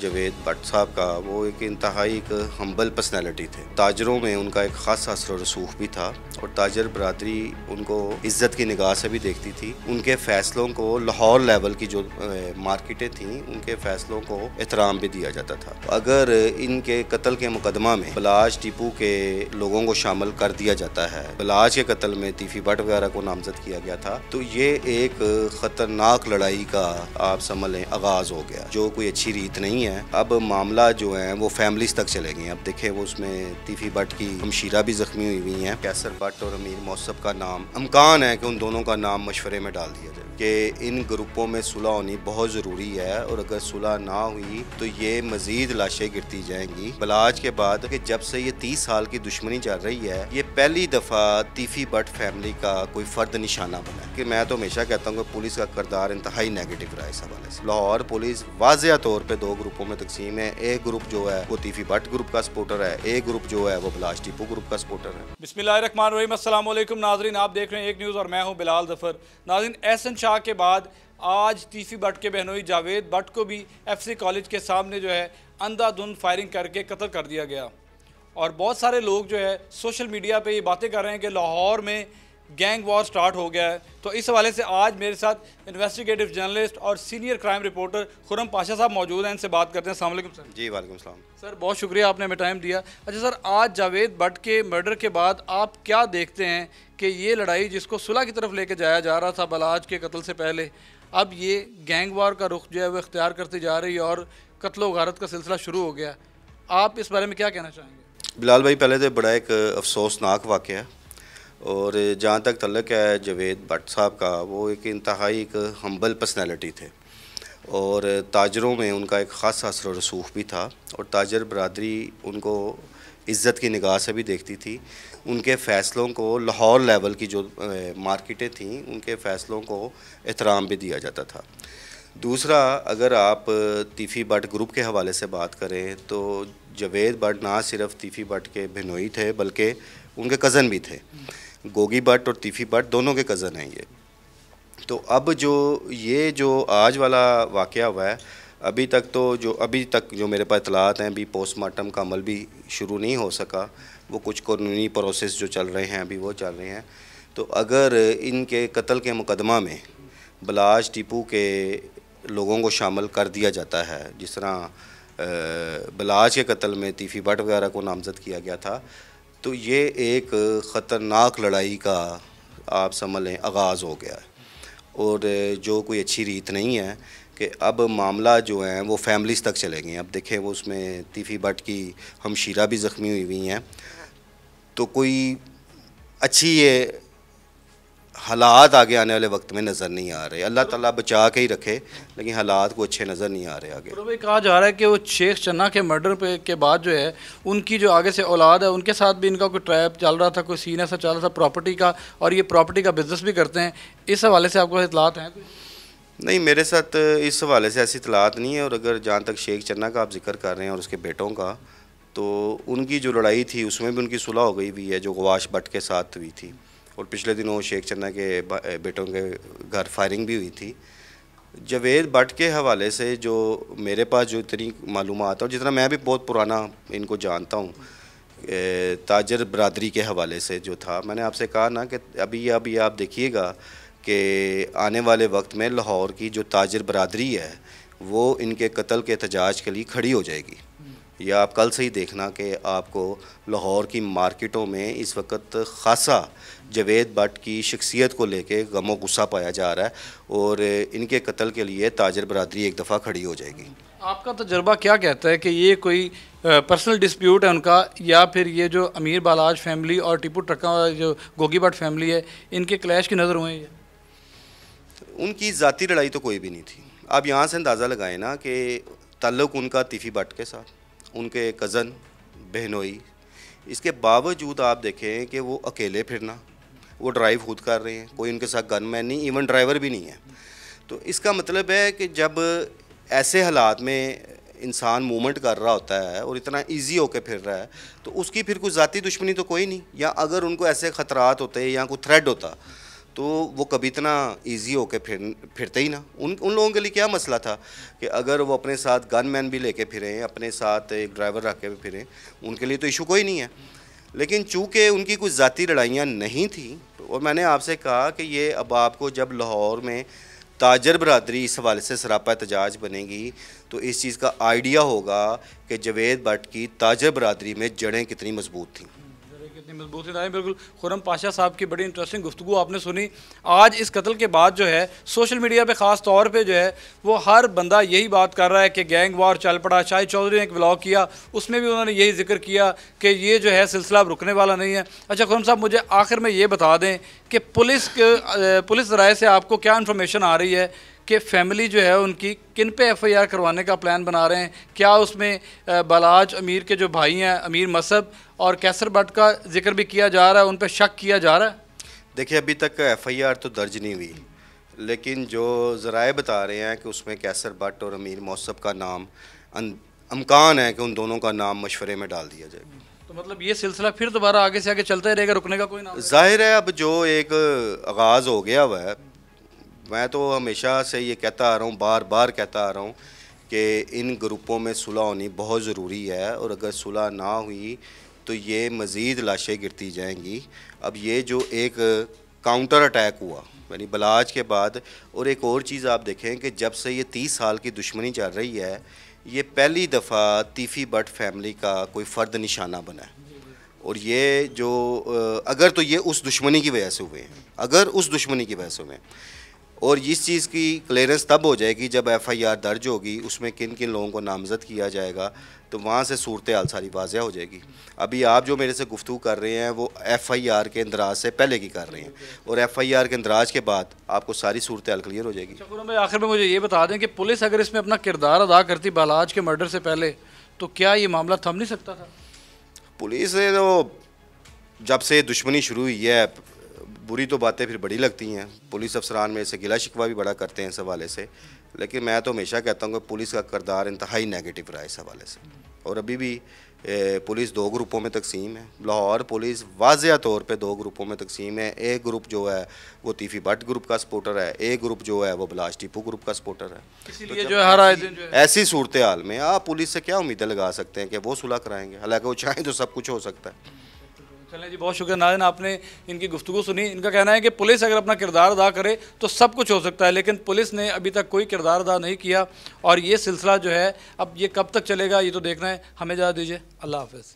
जवेद भट्ट साहब का वो एक इंतहाई एक हम्बल पर्सनैलिटी थे ताजरों में उनका एक ख़ास असर रसूख भी था और ताजर बरदरी उनको इज़्ज़त की निगाह से भी देखती थी उनके फ़ैसलों को लाहौर लेवल की जो मार्केटें थीं उनके फ़ैसलों को एहतराम भी दिया जाता था अगर इनके कत्ल के मुकदमा में बलाज टीपू के लोगों को शामिल कर दिया जाता है बलाज के कत्ल में तीफी भट्ट वगैरह को नामजद किया गया था तो ये एक ख़तरनाक लड़ाई का आप समझ लें आगाज़ हो गया जो कोई अच्छी रीत नहीं नहीं है अब मामला जो है वो फैमिलीज तक चले गए अब देखे वो उसमें तीफी भट्ट की हमशीरा भी जख्मी हुई हुई हैं कैसर भट्ट और अमीर मौसफ का नाम अमकान है कि उन दोनों का नाम मशवरे में डाल दिया जाए कि इन ग्रुपों में सुलह होनी बहुत ज़रूरी है और अगर सुलह ना हुई तो ये मज़ीद लाशें गिरती जाएंगी बलाज के बाद कि जब से ये तीस साल की दुश्मनी चल रही है ये पहली दफ़ा तीफी भट्ट फैमिली का कोई फ़र्द निशाना बना कि मैं तो हमेशा कहता हूँ कि पुलिस का करदार इंतहाई नेगेटिव रहा है इस हवाले से लाहौर पुलिस वाजह तौर पर दो ग्रुपों में तकसीम है एक ग्रुप जो है वो तीफी भट्ट ग्रुप का सपोर्टर है एक ग्रुप जो है वो बिलास टीपू ग्रुप का सपोर्टर है बिस्मिल्लाम अस्सलाम नाजरीन आप देख रहे हैं एक न्यूज़ और मैं हूँ बिलाल जफर नाजरीन एहसन शाह के बाद आज तीफी भट्ट के बहनोई जावेद भट्ट को भी सी कॉलेज के सामने जो है अंधाधुंध फायरिंग करके कत्ल कर दिया गया और बहुत सारे लोग जो है सोशल मीडिया पे ये बातें कर रहे हैं कि लाहौर में गैंग वॉर स्टार्ट हो गया है तो इस हवाले से आज मेरे साथ इन्वेस्टिगेटिव जर्नलिस्ट और senior crime reporter Khurram Pasha साहब मौजूद हैं इनसे बात करते हैं असल सर जी वालेकुम सलाम सर बहुत शुक्रिया आपने हमें टाइम दिया अच्छा सर आज जावेद भट्ट के मर्डर के बाद आप क्या देखते हैं कि ये लड़ाई जिसको सुलह की तरफ लेके जाया जा रहा था बलाज के कत्ल से पहले अब ये गैंग वार का रुख जो है वो इख्तियार करती जा रही है और कत्लो गारत का सिलसिला शुरू हो गया आप इस बारे में क्या कहना चाहेंगे बिलाल भाई पहले तो बड़ा एक अफसोसनाक वाक़ है और जहाँ तक तलक है जवेद भट्ट साहब का वो एक इंतहाई एक हम्बल पर्सनैलिटी थे और ताजरों में उनका एक ख़ास असर रसूख भी था और ताजर बरदरी उनको इज़्ज़त की निगाह से भी देखती थी उनके फ़ैसलों को लाहौर लेवल की जो मार्केटें थीं उनके फ़ैसलों को एहतराम भी दिया जाता था दूसरा अगर आप तीफ़ी भट्ट ग्रुप के हवाले से बात करें तो जवेद भट्ट ना सिर्फ तीफ़ी भट्ट के भिनोई थे बल्कि उनके कज़न भी थे गोगी भट्ट और तीफी भट्ट दोनों के कज़न हैं ये तो अब जो ये जो आज वाला वाक़ हुआ है अभी तक तो जो अभी तक जो मेरे पास इतलात हैं अभी पोस्टमार्टम का अमल भी शुरू नहीं हो सका वो कुछ कानूनी प्रोसेस जो चल रहे हैं अभी वो चल रहे हैं तो अगर इनके कत्ल के मुकदमा में बलाज टीपू के लोगों को शामिल कर दिया जाता है जिस तरह बलाज के कत्ल में तीफी भट्ट वगैरह को नामज़द किया गया था तो ये एक ख़तरनाक लड़ाई का आप समझ लें आगाज़ हो गया है और जो कोई अच्छी रीत नहीं है कि अब मामला जो है वो फैमिलीज़ तक चले गए अब देखें वो उसमें तीफी भट्ट की हमशीरा भी ज़ख्मी हुई हुई हैं तो कोई अच्छी ये हालात आगे आने वाले वक्त में नज़र नहीं आ रहे अल्लाह ताला बचा के ही रखे लेकिन हालात को अच्छे नज़र नहीं आ रहे आगे तो कहा जा रहा है कि वो शेख चन्ना के मर्डर पे के बाद जो है उनकी जो आगे से औलाद है उनके साथ भी इनका कोई ट्रैप चल रहा था कोई सीन ऐसा चल रहा था प्रॉपर्टी का और ये प्रॉपर्टी का बिजनेस भी करते हैं इस हवाले से आपको इतलात हैं नहीं मेरे साथ इस हवाले से ऐसी इतलात नहीं है और अगर जहाँ तक शेख चन्ना का आप जिक्र कर रहे हैं और उसके बेटों का तो उनकी जो लड़ाई थी उसमें भी उनकी सुलह हो गई भी है जो गवाश भट्ट के साथ हुई थी और पिछले दिनों शेख चन्ना के बेटों के घर फायरिंग भी हुई थी जवेद भट्ट के हवाले से जो मेरे पास जो इतनी मालूम और जितना मैं भी बहुत पुराना इनको जानता हूँ ताजर बरदरी के हवाले से जो था मैंने आपसे कहा ना कि अभी अभी आप देखिएगा कि आने वाले वक्त में लाहौर की जो ताजर बरदरी है वो इनके कत्ल के एहतजाज के लिए खड़ी हो जाएगी या आप कल से ही देखना कि आपको लाहौर की मार्केटों में इस वक्त ख़ासा जवेद भट्ट की शख्सियत को लेके गमो गुस्सा पाया जा रहा है और इनके कत्ल के लिए ताजर बरदरी एक दफ़ा खड़ी हो जाएगी आपका तजर्बा क्या कहता है कि ये कोई पर्सनल डिस्प्यूट है उनका या फिर ये जो अमीर बालाज फैमिली और टिपू टक्का जो गोगी भट्ट फैमिली है इनके क्लैश की नज़र हुए उनकी ज़ाती लड़ाई तो कोई भी नहीं थी आप यहाँ से अंदाज़ा लगाए ना कि तल्लुक़ उनका तिफ़ी भट्ट के साथ उनके कज़न बहनोई इसके बावजूद आप देखें कि वो अकेले फिरना वो ड्राइव खुद कर रहे हैं कोई उनके साथ गनमैन नहीं इवन ड्राइवर भी नहीं है तो इसका मतलब है कि जब ऐसे हालात में इंसान मूवमेंट कर रहा होता है और इतना इजी होकर फिर रहा है तो उसकी फिर कुछ ज़ाती दुश्मनी तो कोई नहीं या अगर उनको ऐसे ख़तरात होते या कोई थ्रेड होता तो वो कभी इतना ईजी होकर फिर फिरते ही ना उन उन लोगों के लिए क्या मसला था कि अगर वो अपने साथ गन मैन भी लेके फिरें अपने साथ एक ड्राइवर रख के भी फिरें उनके लिए तो इशू कोई नहीं है लेकिन चूँकि उनकी कुछ ज़ाती लड़ाइयाँ नहीं थी और मैंने आपसे कहा कि ये अब आपको जब लाहौर में ताजर बरदरी इस हवाले से सरापा एहतजाज बनेगी तो इस चीज़ का आइडिया होगा कि जवेद भट्ट की ताजर बरदरी में जड़ें कितनी मजबूत थीं कितनी मजबूत हिदायत बिल्कुल खुरम पाशा साहब की बड़ी इंटरेस्टिंग गुफ्तु आपने सुनी आज इस कत्ल के बाद जो है सोशल मीडिया पे ख़ास तौर पे जो है वो हर बंदा यही बात कर रहा है कि गैंग वार चल पड़ा शाहिद चौधरी ने एक ब्लॉग किया उसमें भी उन्होंने यही जिक्र किया कि ये जो है सिलसिला रुकने वाला नहीं है अच्छा खुरम साहब मुझे आखिर में ये बता दें कि पुलिस पुलिस राय से आपको क्या इन्फॉर्मेशन आ रही है कि फैमिली जो है उनकी किन पे एफआईआर करवाने का प्लान बना रहे हैं क्या उसमें बलाज अमीर के जो भाई हैं अमीर मसब और कैसर भट्ट का जिक्र भी किया जा रहा है उन पर शक किया जा रहा है देखिए अभी तक एफआईआर तो दर्ज नहीं हुई लेकिन जो ज़राए बता रहे हैं कि उसमें कैसर भट्ट और अमीर मौसब का नाम अमकान है कि उन दोनों का नाम मशवरे में डाल दिया जाए तो मतलब ये सिलसिला फिर दोबारा आगे से आगे चलता ही रहेगा रुकने का कोई नाम जाहिर है अब जो एक आगाज़ हो गया हुआ है मैं तो हमेशा से ये कहता आ रहा हूँ बार बार कहता आ रहा हूँ कि इन ग्रुपों में सुलह होनी बहुत ज़रूरी है और अगर सुलह ना हुई तो ये मज़ीद लाशें गिरती जाएंगी अब ये जो एक काउंटर अटैक हुआ यानी बलाज के बाद और एक और चीज़ आप देखें कि जब से ये तीस साल की दुश्मनी चल रही है ये पहली दफ़ा तीफी बट फैमिली का कोई फ़र्द निशाना बना है और ये जो अगर तो ये उस दुश्मनी की वजह से हुए हैं अगर उस दुश्मनी की वजह से हुए हैं और इस चीज़ की क्लियरेंस तब हो जाएगी जब एफआईआर दर्ज होगी उसमें किन किन लोगों को नामजद किया जाएगा तो वहाँ से सूरत हाल सारी वाजह हो जाएगी अभी आप जो मेरे से गुफ्तु कर रहे हैं वो एफ़ आई आर के इंदराज़ से पहले की कर रहे हैं और एफ़ आई आर के इंदराज के बाद आपको सारी सूरत हाल क्लियर हो जाएगी अच्छा, आखिर में मुझे ये बता दें कि पुलिस अगर इसमें अपना किरदार अदा करती बालाज के मर्डर से पहले तो क्या ये मामला थम नहीं सकता था पुलिस ने तो जब से दुश्मनी शुरू हुई है बुरी तो बातें फिर बड़ी लगती हैं पुलिस अफसरान में से गिला शिकवा भी बड़ा करते हैं इस हवाले से लेकिन मैं तो हमेशा कहता हूँ कि पुलिस का करदार इंतहाई नेगेटिव रहा है इस हवाले से और अभी भी पुलिस दो ग्रुपों में तकसीम है लाहौर पुलिस वाजह तौर पे दो ग्रुपों में तकसीम है एक ग्रुप जो है वो तीफी भट्ट ग्रुप का सपोर्टर है एक ग्रुप जो है वो बलाश टीपू ग्रुप का सपोर्टर है तो जो हर आए दिन ऐसी सूरत हाल में आप पुलिस से क्या उम्मीदें लगा सकते हैं कि वो सुलह कराएंगे हालांकि वो चाहें तो सब कुछ हो सकता है चलें जी बहुत शुक्रिया नाजन आपने इनकी गुफ्तु सुनी इनका कहना है कि पुलिस अगर अपना किरदार अदा करे तो सब कुछ हो सकता है लेकिन पुलिस ने अभी तक कोई किरदार अदा नहीं किया और ये सिलसिला जो है अब ये कब तक चलेगा ये तो देखना है हमें ज़्यादा दीजिए अल्लाह हाफ